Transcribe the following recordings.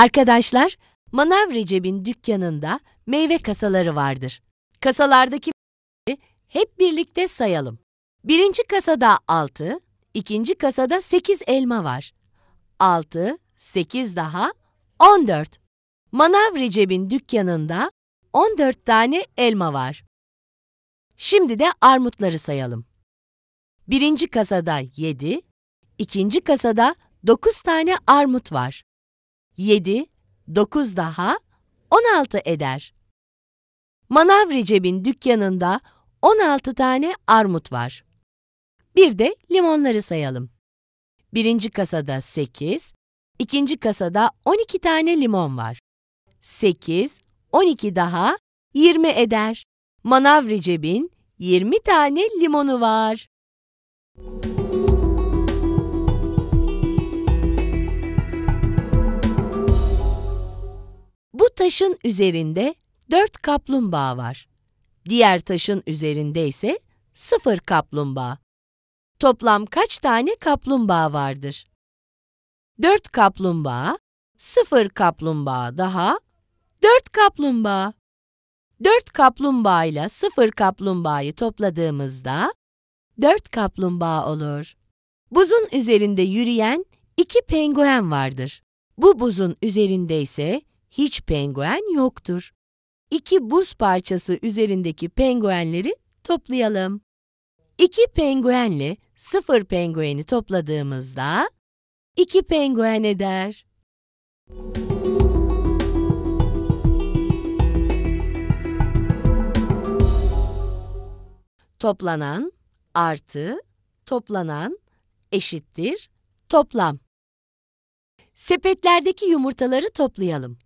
Arkadaşlar, Manav Recep'in dükkanında meyve kasaları vardır. Kasalardaki hep birlikte sayalım. Birinci kasada 6, ikinci kasada 8 elma var. 6, 8 daha 14. Manav Recep'in dükkanında 14 tane elma var. Şimdi de armutları sayalım. Birinci kasada 7, ikinci kasada 9 tane armut var. 7, 9 daha 16 eder. Manav Recep'in dükkanında 16 tane armut var. Bir de limonları sayalım. Birinci kasada 8, ikinci kasada 12 tane limon var. 8, 12 daha 20 eder. Manav Recep'in 20 tane limonu var. Bu taşın üzerinde dört kaplumbağa var. Diğer taşın üzerinde ise sıfır kaplumbağa. Toplam kaç tane kaplumbağa vardır? Dört kaplumbağa, sıfır kaplumbağa daha, dört kaplumbağa. Dört kaplumbağa ile sıfır kaplumbağayı topladığımızda dört kaplumbağa olur. Buzun üzerinde yürüyen iki penguen vardır. Bu buzun üzerinde ise hiç penguen yoktur. İki buz parçası üzerindeki penguenleri toplayalım. İki penguenle sıfır pengueni topladığımızda iki penguen eder. Toplanan artı toplanan eşittir toplam. Sepetlerdeki yumurtaları toplayalım.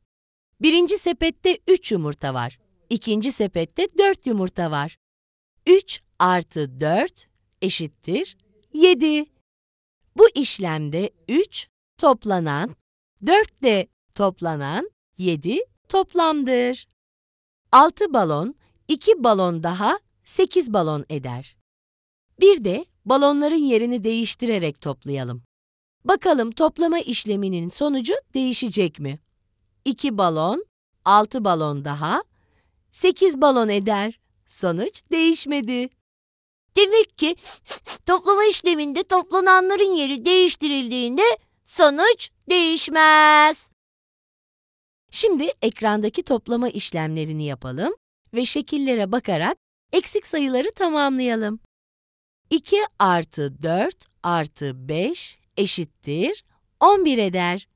Birinci sepette 3 yumurta var. İkinci sepette 4 yumurta var. 3 artı 4 eşittir 7. Bu işlemde 3 toplanan, 4 de toplanan 7 toplamdır. 6 balon, 2 balon daha 8 balon eder. Bir de balonların yerini değiştirerek toplayalım. Bakalım toplama işleminin sonucu değişecek mi? 2 balon, 6 balon daha, 8 balon eder. Sonuç değişmedi. Demek ki toplama işleminde toplananların yeri değiştirildiğinde sonuç değişmez. Şimdi ekrandaki toplama işlemlerini yapalım ve şekillere bakarak eksik sayıları tamamlayalım. 2 artı 4 artı 5 eşittir 11 eder.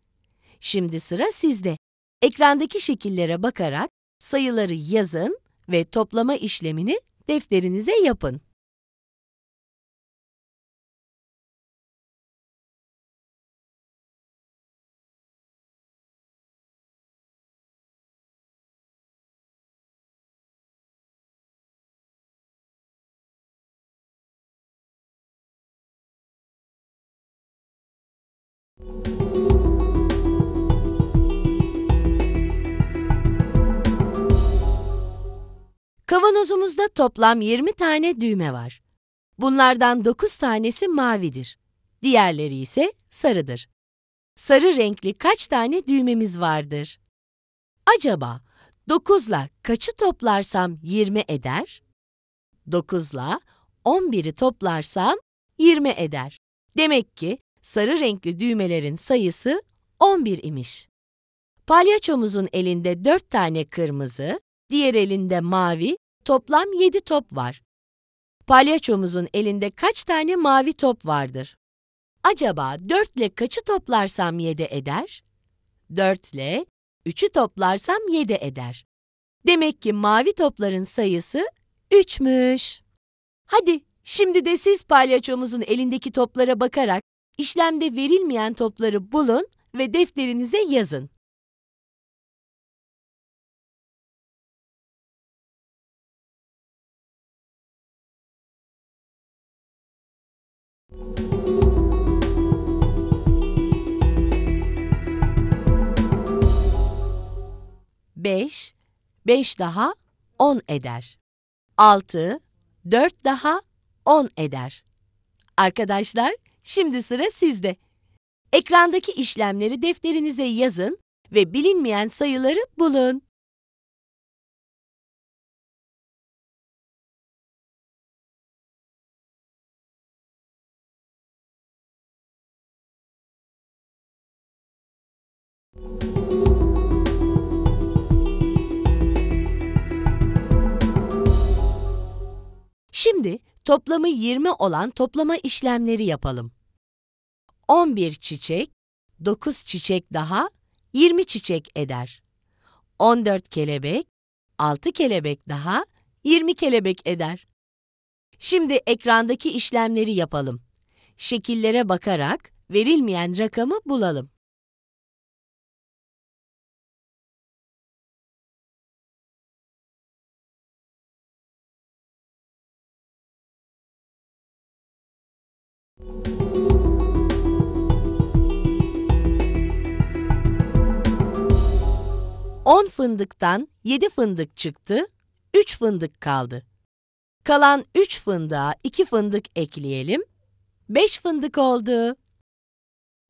Şimdi sıra sizde. Ekrandaki şekillere bakarak sayıları yazın ve toplama işlemini defterinize yapın. Kavanozumuzda toplam 20 tane düğme var. Bunlardan 9 tanesi mavidir. Diğerleri ise sarıdır. Sarı renkli kaç tane düğmemiz vardır? Acaba 9 9'la kaçı toplarsam 20 eder? 9 9'la 11'i toplarsam 20 eder. Demek ki sarı renkli düğmelerin sayısı 11 imiş. Palyaçomuzun elinde 4 tane kırmızı, diğer elinde mavi, toplam 7 top var. Palyaçomuzun elinde kaç tane mavi top vardır? Acaba 4 ile kaçı toplarsam 7 eder? 4 ile 3'ü toplarsam 7 eder. Demek ki mavi topların sayısı 3'müş. Hadi şimdi de siz palyaçomuzun elindeki toplara bakarak işlemde verilmeyen topları bulun ve defterinize yazın. Beş, beş daha on eder. Altı, dört daha on eder. Arkadaşlar, şimdi sıra sizde. Ekrandaki işlemleri defterinize yazın ve bilinmeyen sayıları bulun. Şimdi toplamı 20 olan toplama işlemleri yapalım. 11 çiçek, 9 çiçek daha 20 çiçek eder. 14 kelebek, 6 kelebek daha 20 kelebek eder. Şimdi ekrandaki işlemleri yapalım. Şekillere bakarak verilmeyen rakamı bulalım. 10 fındıktan 7 fındık çıktı, 3 fındık kaldı. Kalan 3 fındığa 2 fındık ekleyelim, 5 fındık oldu.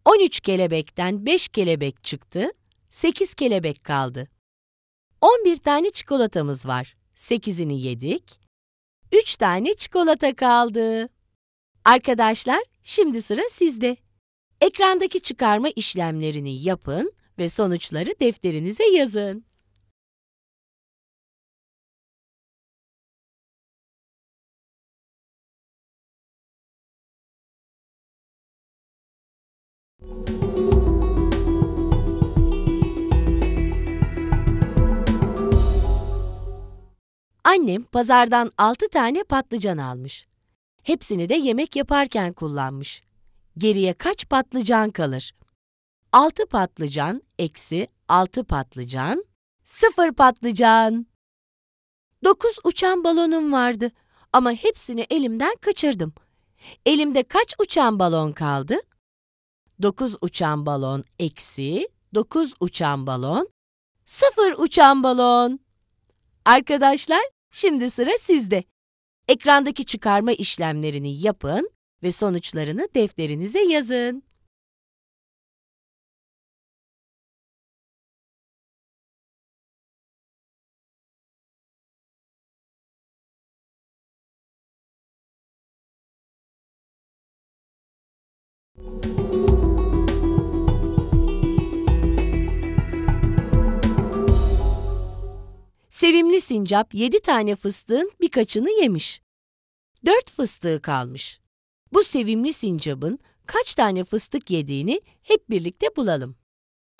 13 kelebekten 5 kelebek çıktı, 8 kelebek kaldı. 11 tane çikolatamız var. 8'ini yedik. 3 tane çikolata kaldı. Arkadaşlar, şimdi sıra sizde. Ekrandaki çıkarma işlemlerini yapın ve sonuçları defterinize yazın. Annem pazardan 6 tane patlıcan almış. Hepsini de yemek yaparken kullanmış. Geriye kaç patlıcan kalır? 6 patlıcan eksi 6 patlıcan, 0 patlıcan. 9 uçan balonum vardı ama hepsini elimden kaçırdım. Elimde kaç uçan balon kaldı? 9 uçan balon eksi 9 uçan balon, 0 uçan balon. Arkadaşlar şimdi sıra sizde. Ekrandaki çıkarma işlemlerini yapın ve sonuçlarını defterinize yazın. Sevimli sincap yedi tane fıstığın birkaçını yemiş. Dört fıstığı kalmış. Bu sevimli sincabın kaç tane fıstık yediğini hep birlikte bulalım.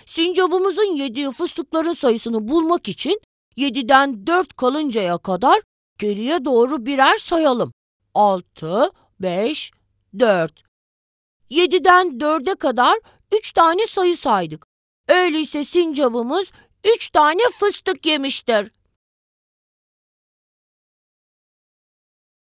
Sincabımızın yediği fıstıkların sayısını bulmak için yediden dört kalıncaya kadar geriye doğru birer sayalım. Altı, beş, dört. Yediden dörde kadar üç tane sayı saydık. Öyleyse sincabımız üç tane fıstık yemiştir.